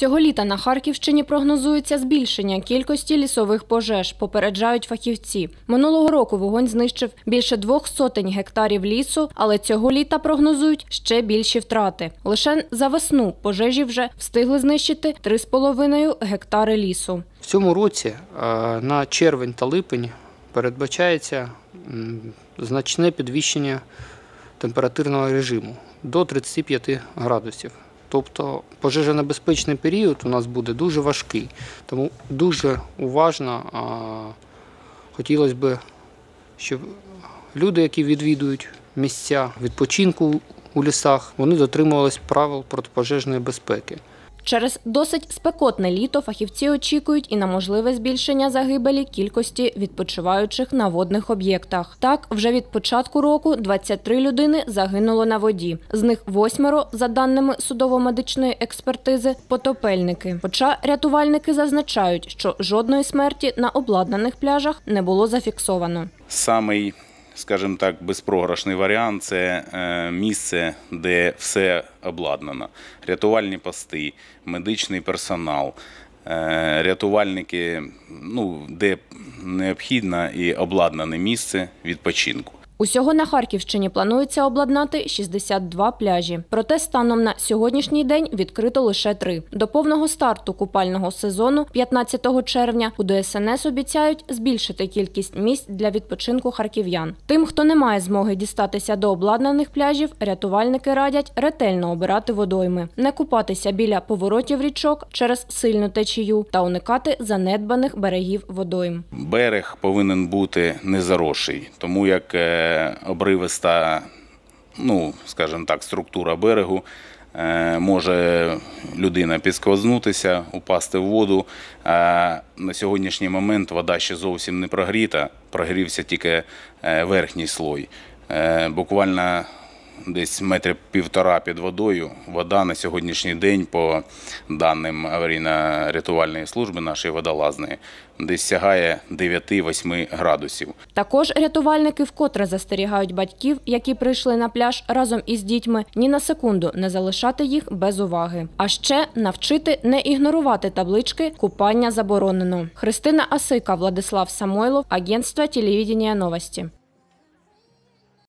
Цього літа на Харківщині прогнозується збільшення кількості лісових пожеж, попереджають фахівці. Минулого року вогонь знищив більше двох сотень гектарів лісу, але цього літа прогнозують ще більші втрати. Лише за весну пожежі вже встигли знищити 3,5 гектари лісу. В цьому році е, на червень та липень передбачається значне підвищення температурного режиму до 35 градусів. Тобто пожежонебезпечний період у нас буде дуже важкий, тому дуже уважно а, хотілося б, щоб люди, які відвідують місця відпочинку у лісах, вони дотримувались правил протипожежної безпеки. Через досить спекотне літо фахівці очікують і на можливе збільшення загибелі кількості відпочиваючих на водних об'єктах. Так, вже від початку року 23 людини загинуло на воді. З них восьмеро, за даними судово-медичної експертизи, потопельники. Хоча рятувальники зазначають, що жодної смерті на обладнаних пляжах не було зафіксовано. Самий скажімо так, безпрограшний варіант це е, місце, де все обладнано. Рятувальні пости, медичний персонал, е, рятувальники, ну, де необхідно і обладнане місце відпочинку. Усього на Харківщині планується обладнати 62 пляжі. Проте станом на сьогоднішній день відкрито лише три. До повного старту купального сезону, 15 червня, у ДСНС обіцяють збільшити кількість місць для відпочинку харків'ян. Тим, хто не має змоги дістатися до обладнаних пляжів, рятувальники радять ретельно обирати водойми, не купатися біля поворотів річок через сильну течію та уникати занедбаних берегів водойм. Берег повинен бути незароший, тому як. Е, обривиста, ну, скажімо так, структура берегу. Е, може людина підскознутися, упасти в воду. А на сьогоднішній момент вода ще зовсім не прогріта, прогрівся тільки е, верхній слой. Е, буквально десь метри півтора під водою. Вода на сьогоднішній день, по даним аварійно-рятувальної служби нашої водолазної, десь сягає 9-8 градусів. Також рятувальники вкотре застерігають батьків, які прийшли на пляж разом із дітьми, ні на секунду не залишати їх без уваги. А ще навчити не ігнорувати таблички купання заборонено. Христина Асика, Владислав Самойлов, агентство телевідення новості.